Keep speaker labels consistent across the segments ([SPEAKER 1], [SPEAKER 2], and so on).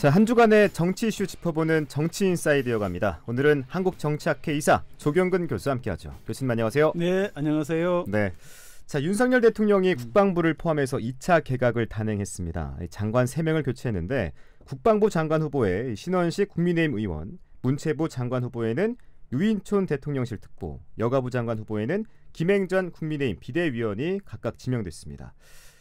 [SPEAKER 1] 자, 한 주간의 정치 이슈 짚어보는 정치 인사이드여 갑니다. 오늘은 한국 정치학회 이사 조경근 교수 함께하죠. 교수님 안녕하세요. 네, 안녕하세요. 네. 자, 윤석열 대통령이 국방부를 포함해서 2차 개각을 단행했습니다. 장관 3명을 교체했는데 국방부 장관 후보에 신원식 국민의힘 의원, 문체부 장관 후보에는 유인촌 대통령실 특보, 여가부 장관 후보에는 김행전 국민의힘 비대위원이 각각 지명됐습니다.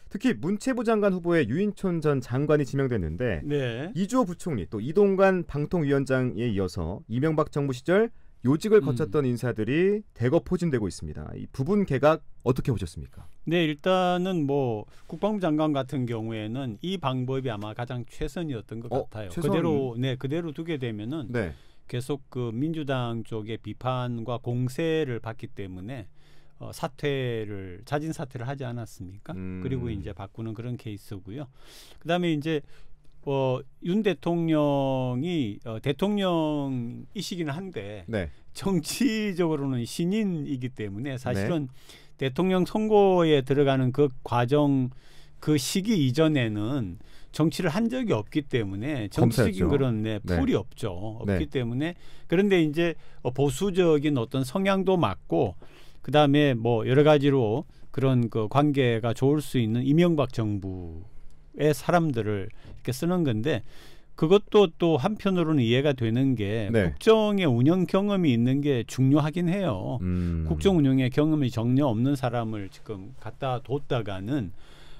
[SPEAKER 1] 특히 문체부 장관 후보에 유인촌 전 장관이 지명됐는데 네. 이주호 부총리 또 이동관 방통위원장에 이어서 이명박 정부 시절 요직을 음. 거쳤던 음. 인사들이 대거 포진되고 있습니다. 이 부분 개각 어떻게 보셨습니까?
[SPEAKER 2] 네, 일단은 뭐 국방부 장관 같은 경우에는 이 방법이 아마 가장 최선이었던 것 어, 같아요. 최선... 그대로 네 그대로 두게 되면은 네. 계속 그 민주당 쪽의 비판과 공세를 받기 때문에 어, 사퇴를 자진 사퇴를 하지 않았습니까? 음. 그리고 이제 바꾸는 그런 케이스고요. 그다음에 이제 어, 윤 대통령이 어, 대통령이시기는 한데 네. 정치적으로는 신인이기 때문에 사실은 네. 대통령 선거에 들어가는 그 과정 그 시기 이전에는 정치를 한 적이 없기 때문에 정치적인 그런 네, 네. 풀이 네. 없죠. 없기 네. 때문에 그런데 이제 보수적인 어떤 성향도 맞고 그 다음에 뭐 여러 가지로 그런 그 관계가 좋을 수 있는 이명박 정부의 사람들을 이렇게 쓰는 건데 그것도 또 한편으로는 이해가 되는 게 네. 국정의 운영 경험이 있는 게 중요하긴 해요. 음. 국정 운영의 경험이 전혀 없는 사람을 지금 갖다 뒀다가는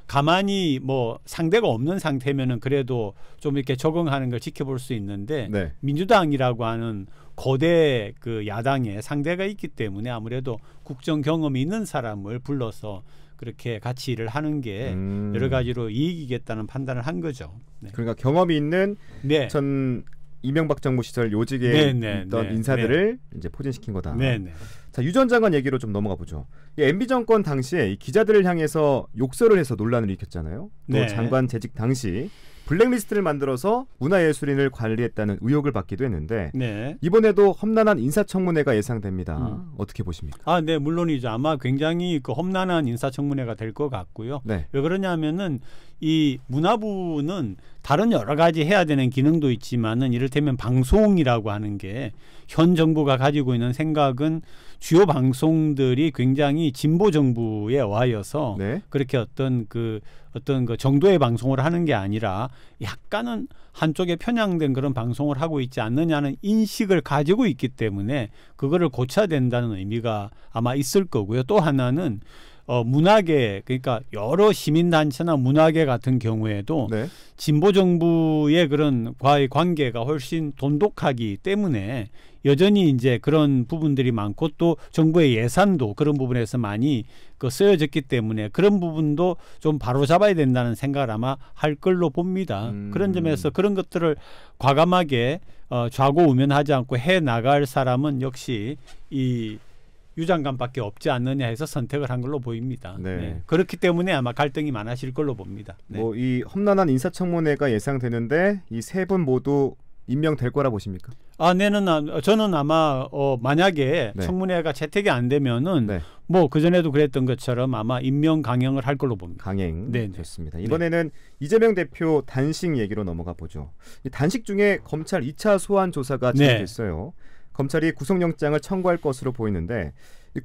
[SPEAKER 2] 가만히 뭐 상대가 없는 상태면은 그래도 좀 이렇게 적응하는 걸 지켜볼 수 있는데 네. 민주당이라고 하는 거대 그 야당의 상대가 있기 때문에 아무래도 국정 경험이 있는 사람을 불러서 그렇게 같이 일을 하는 게 음. 여러 가지로 이익이겠다는 판단을 한 거죠.
[SPEAKER 1] 네. 그러니까 경험이 있는 네. 전 이명박 정부 시절 요직에 네네, 네, 있던 네 인사들을 네 이제 포진시킨 거다. 네, 네. 자, 유전 장관 얘기로 좀 넘어가 보죠. 이 MB 정권 당시에 기자들을 향해서 욕설을 해서 논란을 일으켰잖아요. 또 장관 재직 당시 블랙리스트를 만들어서 문화예술인을 관리했다는 의혹을 받기도 했는데 네. 이번에도 험난한 인사청문회가 예상됩니다. 음. 어떻게 보십니까?
[SPEAKER 2] 아, 네, 물론이죠. 아마 굉장히 그 험난한 인사청문회가 될 것 같고요. 네. 왜 그러냐면은 이 문화부는 다른 여러 가지 해야 되는 기능도 있지만은 이를테면 방송이라고 하는 게현 정부가 가지고 있는 생각은 주요 방송들이 굉장히 진보 정부에 와여서 네. 그렇게 어떤 그 어떤 그 정도의 방송을 하는 게 아니라 약간은 한쪽에 편향된 그런 방송을 하고 있지 않느냐는 인식을 가지고 있기 때문에 그거를 고쳐야 된다는 의미가 아마 있을 거고요. 또 하나는 어, 문학계 그러니까 여러 시민단체나 문학계 같은 경우에도 네. 진보 정부의 그런 과의 관계가 훨씬 돈독하기 때문에 여전히 이제 그런 부분들이 많고 또 정부의 예산도 그런 부분에서 많이 그 쓰여졌기 때문에 그런 부분도 좀 바로 잡아야 된다는 생각을 아마 할 걸로 봅니다. 음. 그런 점에서 그런 것들을 과감하게 어, 좌고우면하지 않고 해 나갈 사람은 역시 이 유장관밖에 없지 않느냐 해서 선택을 한 걸로 보입니다. 네. 네. 그렇기 때문에 아마 갈등이 많아질 걸로 봅니다.
[SPEAKER 1] 네. 뭐이 험난한 인사청문회가 예상되는데 이 세 분 모두 임명될 거라 보십니까?
[SPEAKER 2] 아, 내는 아, 저는 아마 어, 만약에 네. 청문회가 채택이 안 되면은 네. 뭐그 전에도 그랬던 것처럼 아마 임명 강행을
[SPEAKER 1] 할 걸로 봅니다. 강행. 네, 네. 좋습니다. 네. 이번에는 네. 이재명 대표 단식 얘기로 넘어가 보죠. 단식 중에 검찰 2차 소환 조사가 네. 진행됐어요. 네. 검찰이 구속영장을 청구할 것으로 보이는데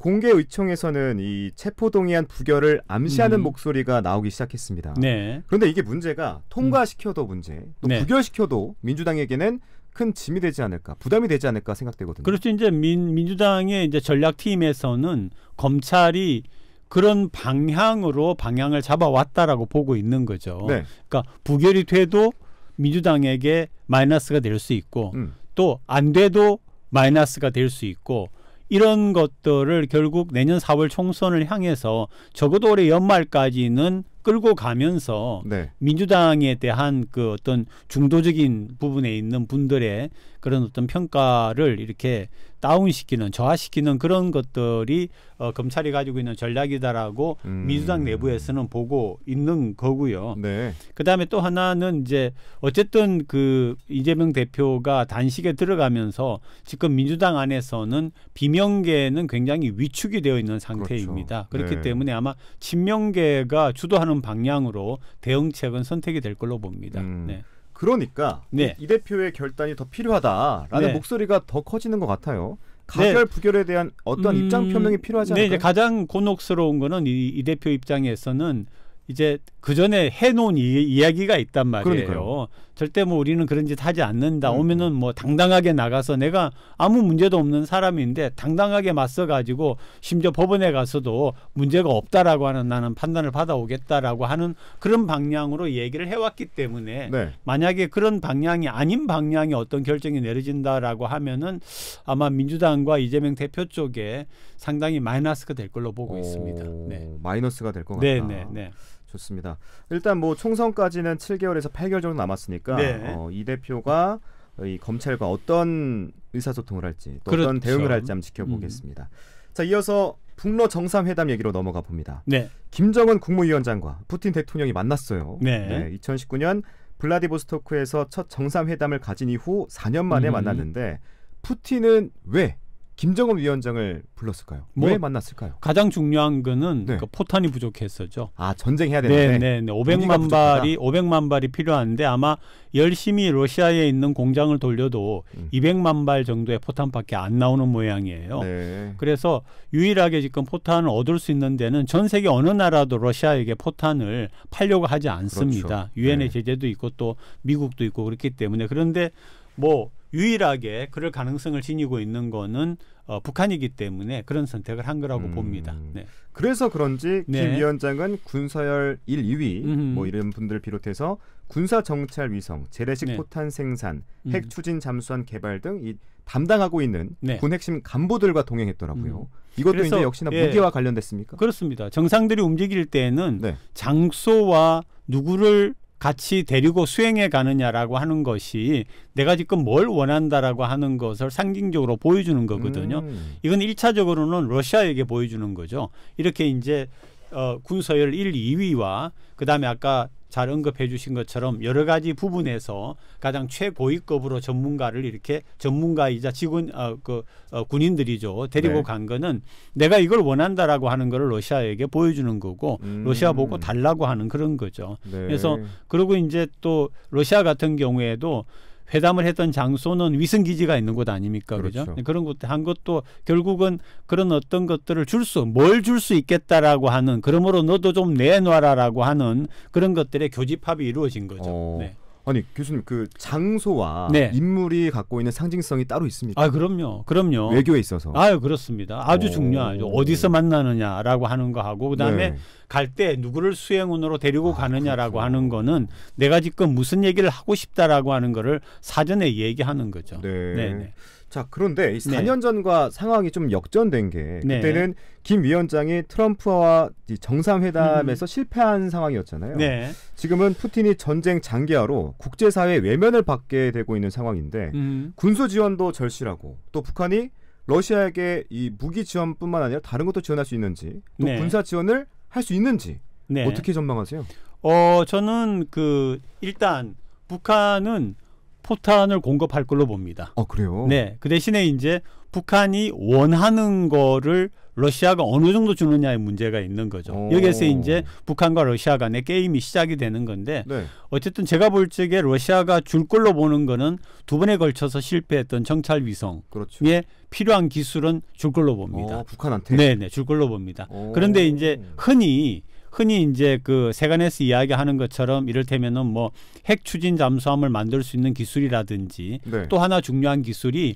[SPEAKER 1] 공개 의총에서는 이 체포 동의안 부결을 암시하는 음. 목소리가 나오기 시작했습니다. 네. 그런데 이게 문제가 통과시켜도 음. 문제, 또 네. 부결시켜도 민주당에게는 큰 짐이 되지 않을까, 부담이 되지 않을까 생각되거든요. 그렇죠. 이제 민,
[SPEAKER 2] 민주당의 이제 전략팀에서는 검찰이 그런 방향으로 방향을 잡아왔다라고 보고 있는 거죠. 네. 그러니까 부결이 돼도 민주당에게 마이너스가 될 수 있고 음. 또안 돼도 마이너스가 될 수 있고 이런 것들을 결국 내년 4월 총선을 향해서 적어도 올해 연말까지는 끌고 가면서 네. 민주당에 대한 그 어떤 중도적인 부분에 있는 분들의 그런 어떤 평가를 이렇게 다운시키는 저하시키는 그런 것들이 어, 검찰이 가지고 있는 전략이다라고 음. 민주당 내부에서는 보고 있는 거고요. 네. 그다음에 또 하나는 이제 어쨌든 그 이재명 대표가 단식에 들어가면서 지금 민주당 안에서는 비명계는 굉장히 위축이 되어 있는 상태입니다. 그렇죠. 그렇기 네. 때문에 아마 친명계가 주도하는 방향으로 대응책은 선택이 될 걸로 봅니다. 음. 네. 그러니까 네.
[SPEAKER 1] 이 대표의 결단이 더 필요하다라는 네. 목소리가 더 커지는 것 같아요. 네. 가결 네. 부결에 대한 어떤 음, 입장 표명이 필요하지 않을까요? 네, 이제 가장
[SPEAKER 2] 곤혹스러운 거는 이, 이 대표 입장에서는 이제 그 전에 해놓은 이, 이 야기가 있단 말이에요. 그러니까요. 절대 뭐 우리는 그런 짓 하지 않는다. 음. 오면은 뭐 당당하게 나가서 내가 아무 문제도 없는 사람인데 당당하게 맞서 가지고 심지어 법원에 가서도 문제가 없다라고 하는 나는 판단을 받아오겠다라고 하는 그런 방향으로 얘기를 해왔기 때문에 네. 만약에 그런 방향이 아닌 방향이 어떤 결정이 내려진다라고 하면은 아마 민주당과 이재명 대표 쪽에 상당히 마이너스가 될 걸로 보고 오, 있습니다. 네. 마이너스가 될 것 같다. 네, 네, 네.
[SPEAKER 1] 좋습니다. 일단 뭐 총선까지는 7개월에서 8개월 정도 남았으니까 네. 어, 이 대표가 이 검찰과 어떤 의사소통을 할지 또 그렇죠. 어떤 대응을 할지 한번 지켜보겠습니다. 음. 자 이어서 북러 정상회담 얘기로 넘어가 봅니다. 네. 김정은 국무위원장과 푸틴 대통령이 만났어요. 네. 네 2019년 블라디보스토크에서 첫 정상회담을 가진 이후 4년 만에 음. 만났는데 푸틴은 왜 김정은 위원장을 불렀을까요? 뭐왜 뭐 만났을까요? 가장 중요한 거는 네. 그 포탄이 부족했었죠.
[SPEAKER 2] 아 전쟁해야 되는데. 네, 네, 네. 500만 발이 500만 발이 필요한데 아마 열심히 러시아에 있는 공장을 돌려도 음. 200만 발 정도의 포탄밖에 안 나오는 모양이에요. 네. 그래서 유일하게 지금 포탄을 얻을 수 있는 데는 전 세계 어느 나라도 러시아에게 포탄을 팔려고 하지 않습니다. 그렇죠. 유엔의 그렇죠. 네. 제재도 있고 또 미국도 있고 그렇기 때문에 그런데 뭐 유일하게 그럴 가능성을 지니고 있는 거는 어,
[SPEAKER 1] 북한이기 때문에 그런 선택을 한 거라고 음. 봅니다. 네. 그래서 그런지 김 네. 위원장은 군사열 1, 2위 음흠. 뭐 이런 분들 비롯해서 군사 정찰 위성, 재래식 네. 포탄 생산, 음. 핵 추진 잠수함 개발 등 이 담당하고 있는 네. 군 핵심 간부들과 동행했더라고요. 음. 이것도 그래서, 이제 역시나 예. 무기와 관련됐습니까? 그렇습니다. 정상들이
[SPEAKER 2] 움직일 때는 네. 장소와 누구를 같이 데리고 수행해 가느냐라고 하는 것이 내가 지금 뭘 원한다라고 하는 것을 상징적으로 보여주는 거거든요. 음. 이건 1차적으로는 러시아에게 보여주는 거죠. 이렇게 이제 어, 군서열 1, 2위와 그다음에 아까 잘 언급해 주신 것처럼 여러 가지 부분에서 가장 최고위급으로 전문가를 이렇게 전문가이자 직원 어, 그 어, 군인들이죠 데리고 네. 간 거는 내가 이걸 원한다라고 하는 거를 러시아에게 보여주는 거고 음. 러시아 보고 달라고 하는 그런 거죠. 네. 그래서 그리고 이제 또 러시아 같은 경우에도 회담을 했던 장소는 위성 기지가 있는 곳 아닙니까? 그렇죠. 그죠? 네, 그런 것도 한 것도 결국은 그런 어떤 것들을 줄 수 뭘 줄 수 있겠다라고 하는 그러므로 너도 좀 내놔라라고 하는 그런 것들의 교집합이 이루어진 거죠. 어. 네. 아니 교수님 그 장소와 네.
[SPEAKER 1] 인물이 갖고 있는 상징성이 따로 있습니까? 아 그럼요,
[SPEAKER 2] 그럼요. 외교에 있어서. 아유 그렇습니다. 아주 오. 중요하죠. 어디서 만나느냐라고 하는 거 하고 그다음에 네. 갈때 누구를 수행원으로 데리고 아, 가느냐라고 그렇구나. 하는 거는 내가 지금 무슨 얘기를 하고 싶다라고 하는 거를 사전에 얘기하는 거죠. 네. 네네. 네. 자 그런데 4년
[SPEAKER 1] 전과 상황이 좀 역전된 게 네. 그때는 김 위원장이 트럼프와 정상회담에서 음. 실패한 상황이었잖아요. 네. 지금은 푸틴이 전쟁 장기화로 국제사회 외면을 받게 되고 있는 상황인데 음. 군수 지원도 절실하고 또 북한이 러시아에게 이 무기 지원뿐만 아니라 다른 것도 지원할 수 있는지 또 네. 군사 지원을 할 수 있는지 어떻게 전망하세요? 어 저는 그 일단 북한은
[SPEAKER 2] 포탄을 공급할 걸로 봅니다.
[SPEAKER 1] 아, 그래요? 네. 그
[SPEAKER 2] 대신에 이제 북한이 원하는 거를 러시아가 어느 정도 주느냐의 문제가 있는 거죠. 오. 어. 여기에서 이제 북한과 러시아 간의 게임이 시작이 되는 건데 네. 어쨌든 제가 볼 적에 러시아가 줄 걸로 보는 거는 두 번에 걸쳐서 실패했던 정찰 위성에 그렇죠. 필요한 기술은 줄 걸로 봅니다. 오, 어, 북한한테? 네, 네, 줄 걸로 봅니다. 오. 어. 그런데 이제 흔히 흔히 이제 그 세간에서 이야기하는 것처럼 이를테면은 뭐핵 추진 잠수함을 만들 수 있는 기술이라든지 네. 또 하나 중요한 기술이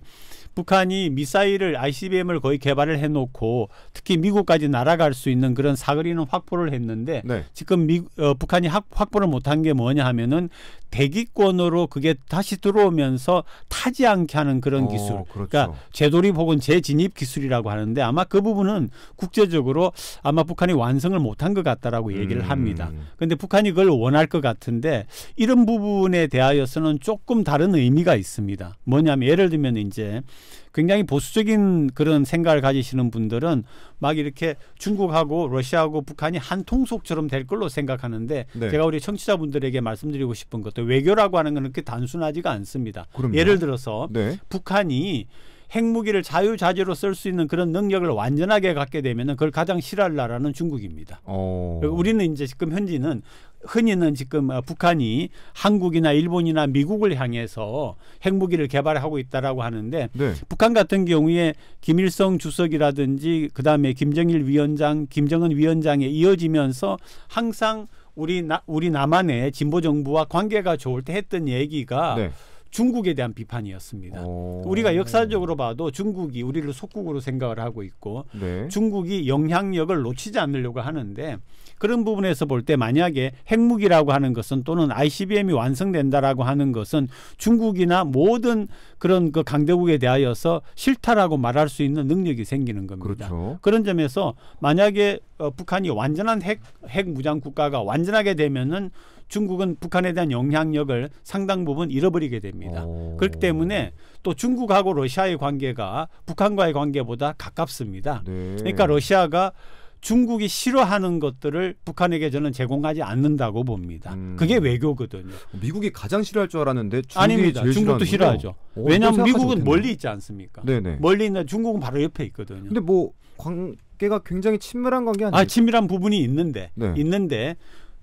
[SPEAKER 2] 북한이 미사일을 ICBM을 거의 개발을 해놓고 특히 미국까지 날아갈 수 있는 그런 사거리는 확보를 했는데 네. 지금 미, 어, 북한이 확, 확보를 못한 게 뭐냐 하면은 대기권으로 그게 다시 들어오면서 타지 않게 하는 그런 어, 기술. 그렇죠. 그러니까 재돌입 혹은 재진입 기술이라고 하는데 아마 그 부분은 국제적으로 아마 북한이 완성을 못한 것 같다라고 얘기를 음. 합니다. 그런데 북한이 그걸 원할 것 같은데 이런 부분에 대하여서는 조금 다른 의미가 있습니다. 뭐냐면 예를 들면 이제 굉장히 보수적인 그런 생각을 가지시는 분들은 막 이렇게 중국하고 러시아하고 북한이 한 통속처럼 될 걸로 생각하는데 네. 제가 우리 청취자분들에게 말씀드리고 싶은 것도 외교라고 하는 건 그렇게 단순하지가 않습니다. 그럼요. 예를 들어서 네. 북한이 핵무기를 자유자재로 쓸 수 있는 그런 능력을 완전하게 갖게 되면은 그걸 가장 싫어할 나라는 중국입니다. 오. 어. 우리는 이제 지금 현지는 흔히는 지금 어, 북한이 한국이나 일본이나 미국을 향해서 핵무기를 개발하고 있다라고 하는데 네. 북한 같은 경우에 김일성 주석이라든지 그다음에 김정일 위원장, 김정은 위원장에 이어지면서 항상 우리 나, 우리 남한의 진보 정부와 관계가 좋을 때 했던 얘기가 네. 중국에 대한 비판이었습니다. 오. 우리가 역사적으로 봐도 중국이 우리를 속국으로 생각을 하고 있고 네. 중국이 영향력을 놓치지 않으려고 하는데 그런 부분에서 볼 때 만약에 핵무기라고 하는 것은 또는 ICBM이 완성된다라고 하는 것은 중국이나 모든 그런 그 강대국에 대하여서 싫다라고 말할 수 있는 능력이 생기는 겁니다. 그렇죠. 그런 점에서 만약에 어, 북한이 완전한 핵, 핵 무장 국가가 완전하게 되면은 중국은 북한에 대한 영향력을 상당 부분 잃어버리게 됩니다. 오. 그렇기 때문에 또 중국하고 러시아의 관계가 북한과의 관계보다 가깝습니다. 네. 그러니까 러시아가 중국이 싫어하는 것들을 북한에게 저는 제공하지 않는다고 봅니다. 음. 그게 외교거든요. 미국이 가장 싫어할 줄 알았는데 중국이 아닙니다. 중국도 싫어하죠. 오, 어, 왜냐하면 미국은 멀리 있지 않습니까? 네네. 멀리 있는 중국은 바로 옆에 있거든요. 근데
[SPEAKER 1] 뭐 관계가 굉장히 친밀한 관계 아니에요? 아
[SPEAKER 2] 친밀한 부분이 있는데 네. 있는데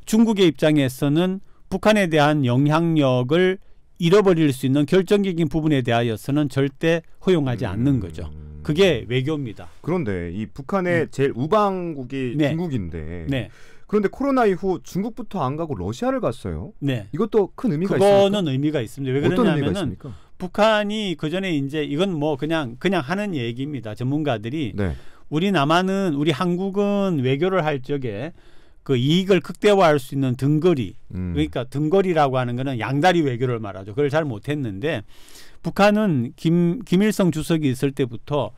[SPEAKER 2] 중국의 입장에서는 북한에 대한 영향력을 잃어버릴 수 있는 결정적인 부분에 대하여서는 절대 허용하지 음. 않는 거죠. 음. 그게
[SPEAKER 1] 외교입니다. 그런데 이 북한의 음. 제일 우방국이 네. 중국인데 네. 그런데 코로나 이후 중국부터 안 가고 러시아를 갔어요. 네. 이것도 큰 의미가 있습니 그거는 의미가 있습니다. 왜 그러냐면은
[SPEAKER 2] 북한이 그 전에 이제 이건 뭐 그냥 그냥 하는 얘기입니다. 전문가들이 네. 우리 남한은 우리 한국은 외교를 할 적에 그 이익을 극대화할 수 있는 등거리 음. 그러니까 등거리라고 하는 거는 양다리 외교를 말하죠. 그걸 잘 못했는데 북한은 김 김일성 주석이 있을 때부터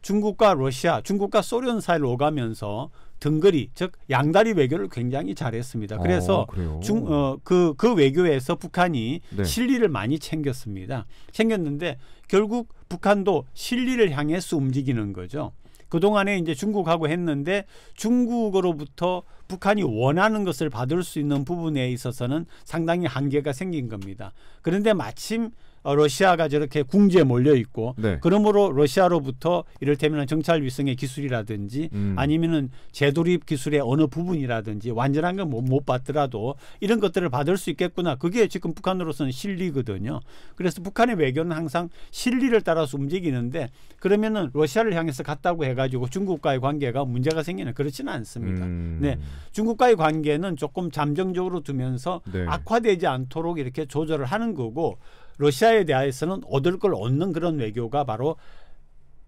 [SPEAKER 2] 중국과 러시아, 중국과 소련 사이를 오가면서 등거리 즉 양다리 외교를 굉장히 잘했습니다. 그래서 아, 중그그 어, 그, 그 외교에서 북한이 네. 실리를 많이 챙겼습니다. 챙겼는데 결국 북한도 실리를 향해서 움직이는 거죠. 그동안에 이제 중국하고 했는데 중국으로부터 북한이 원하는 것을 받을 수 있는 부분에 있어서는 상당히 한계가 생긴 겁니다. 그런데 마침 러시아가 저렇게 궁지에 몰려 있고 네. 그러므로 러시아로부터 이를테면 정찰 위성의 기술이라든지 음. 아니면은 재도입 기술의 어느 부분이라든지 완전한 건못 못 받더라도 이런 것들을 받을 수 있겠구나. 그게 지금 북한으로서는 실리거든요. 그래서 북한의 외교는 항상 실리를 따라서 움직이는데 그러면은 러시아를 향해서 갔다고 해가지고 중국과의 관계가 문제가 생기는 그렇지는 않습니다. 음. 네, 중국과의 관계는 조금 잠정적으로 두면서 네. 악화되지 않도록 이렇게 조절을 하는 거고 러시아에 대해서는 얻을 걸 얻는 그런 외교가 바로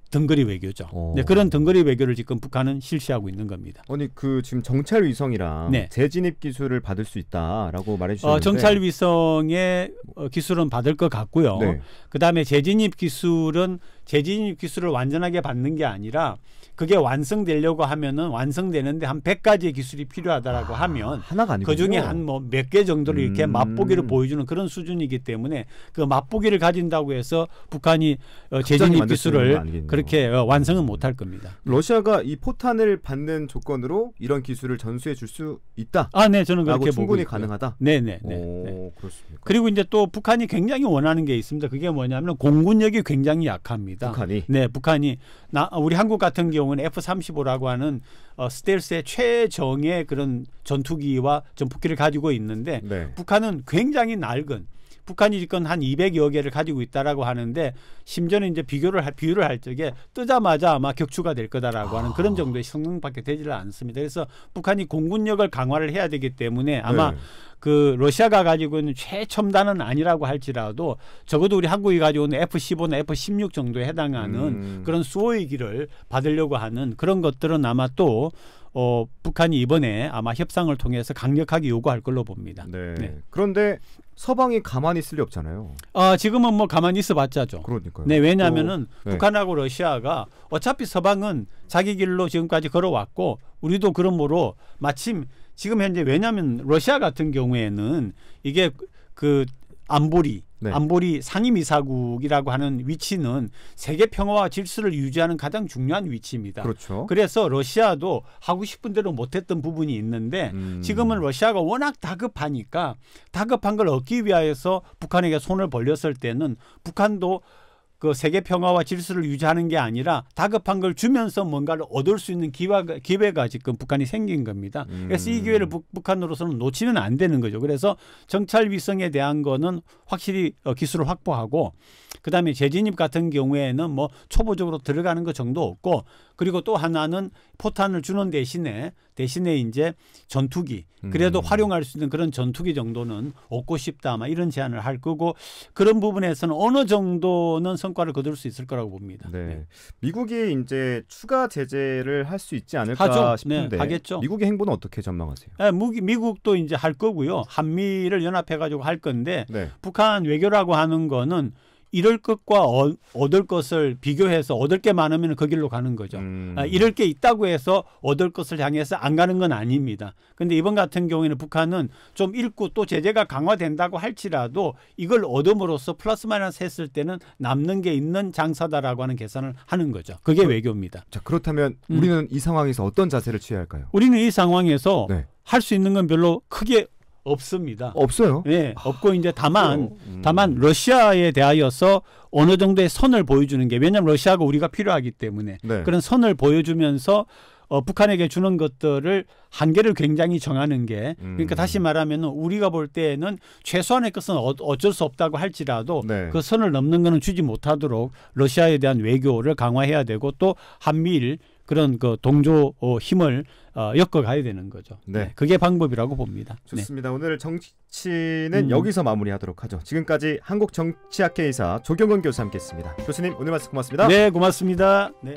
[SPEAKER 2] 등거리 외교죠.
[SPEAKER 1] 어. 네, 그런 등거리 외교를 지금 북한은 실시하고 있는 겁니다. 아니 그 지금 정찰 위성이랑 네. 재진입 기술을 받을 수 있다라고 말해주셨는데 어, 정찰
[SPEAKER 2] 위성의 어, 기술은 받을 것 같고요. 네. 그다음에 재진입 기술은 재진입 기술을 완전하게 받는 게 아니라 그게 완성되려고 하면은 완성되는데 한 100가지의 기술이 필요하다라고 아, 하면 그 중에 한뭐몇 개 정도를 이렇게 음. 맛보기를 보여주는 그런 수준이기 때문에 그 맛보기를 가진다고 해서 북한이 어, 재진입 기술을 그렇게 어, 완성은 못할 겁니다.
[SPEAKER 1] 러시아가 이 포탄을 받는 조건으로 이런 기술을 전수해 줄 수 있다. 아, 네, 저는 그렇게 충분히 가능하다. 네, 네, 네, 네. 그렇습니까? 그리고 이제 또 북한이 굉장히
[SPEAKER 2] 원하는 게 있습니다. 그게 뭐냐면 공군력이 굉장히 약합니다. 있니다 북한이 네, 북한이 나 우리 한국 같은 경우는 F-35라고 하는 어, 스텔스의 최정의 그런 전투기와 전폭기를 가지고 있는데 네. 북한은 굉장히 낡은 북한이 지금 한 200여 개를 가지고 있다라고 하는데 심지어는 이제 비교를 할, 비유를 할 적에 뜨자마자 아마 격추가 될 거다라고 하는 그런 아. 정도의 성능밖에 되지를 않습니다. 그래서 북한이 공군력을 강화를 해야 되기 때문에 아마 네. 그 러시아가 가지고 있는 최첨단은 아니라고 할지라도 적어도 우리 한국이 가지고 있는 F-15나 F-16 정도에 해당하는 음. 그런 수호위기를 받으려고 하는 그런 것들은 아마 또 어, 북한이 이번에 아마 협상을 통해서 강력하게 요구할 걸로 봅니다. 네. 네. 그런데 서방이 가만히 있을 리 없잖아요. 아 지금은 뭐 가만히 있어봤자죠. 그러니까요. 네 왜냐하면은 또, 네. 북한하고 러시아가 어차피 서방은 자기 길로 지금까지 걸어왔고 우리도 그러므로 마침 지금 현재 왜냐하면 러시아 같은 경우에는 이게 그 안보리 네. 안보리 상임이사국이라고 하는 위치는 세계 평화와 질서를 유지하는 가장 중요한 위치입니다. 그렇죠. 그래서 러시아도 하고 싶은 대로 못했던 부분이 있는데 음. 지금은 러시아가 워낙 다급하니까 다급한 걸 얻기 위해서 북한에게 손을 벌렸을 때는 북한도 그 세계 평화와 질서를 유지하는 게 아니라 다급한 걸 주면서 뭔가를 얻을 수 있는 기회가, 기회가 지금 북한이 생긴 겁니다. 음. 그래서 이 음. 기회를 북, 한으로서는 놓치면 안 되는 거죠. 그래서 정찰 위성에 대한 거는 확실히 어, 기술을 확보하고 그다음에 재진입 같은 경우에는 뭐 초보적으로 들어가는 것 정도 없고 그리고 또 하나는 포탄을 주는 대신에 대신에 이제 전투기 그래도 음. 활용할 수 있는 그런 전투기 정도는 얻고 싶다 아마 이런 제안을 할 거고 그런 부분에서는 어느 정도는 성과를 거둘 수 있을 거라고 봅니다. 네. 네. 미국이 이제 추가 제재를 할 수 있지 않을까 하죠. 네, 싶은데 하겠죠.
[SPEAKER 1] 미국의 행보는 어떻게 전망하세요?
[SPEAKER 2] 네, 미국도 이제 할 거고요. 한미를 연합해 가지고 할 건데 네. 북한 외교라고 하는 거는 이럴 것과 어, 얻을 것을 비교해서 얻을 게 많으면 그 길로 가는 거죠. 음. 아, 이럴 게 있다고 해서 얻을 것을 향해서 안 가는 건 아닙니다. 그런데 이번 같은 경우에는 북한은 좀 읽고 또 제재가 강화된다고 할지라도 이걸 얻음으로써 플러스 마이너스 했을 때는 남는 게 있는 장사다라고 하는 계산을 하는 거죠. 그게 그, 외교입니다. 자, 그렇다면 음. 우리는 음. 이 상황에서 어떤 자세를 취해야 할까요? 우리는 이 상황에서 네. 할수 있는 건 별로 크게 없습니다. 없어요. 예, 없고 이제 다만 음. 다만 러시아에 대하여서 어느 정도의 선을 보여주는 게 왜냐하면 러시아가 우리가 필요하기 때문에 네. 그런 선을 보여주면서 어, 북한에게 주는 것들을 한계를 굉장히 정하는 게 그러니까 음. 다시 말하면 우리가 볼 때에는 최소한의 것은 어, 어쩔 수 없다고 할지라도 네. 그 선을 넘는 것은 주지 못하도록 러시아에 대한 외교를 강화해야 되고 또 한미일 그런 그 동조 어, 힘을 어, 엮어가야 되는 거죠. 네. 네. 그게 방법이라고
[SPEAKER 1] 봅니다. 네. 좋습니다. 네. 오늘 정치는 음. 여기서 마무리하도록 하죠. 지금까지 한국정치학회의사 조경건 교수 와 함께했습니다. 교수님 오늘 말씀 고맙습니다. 네, 고맙습니다. 네.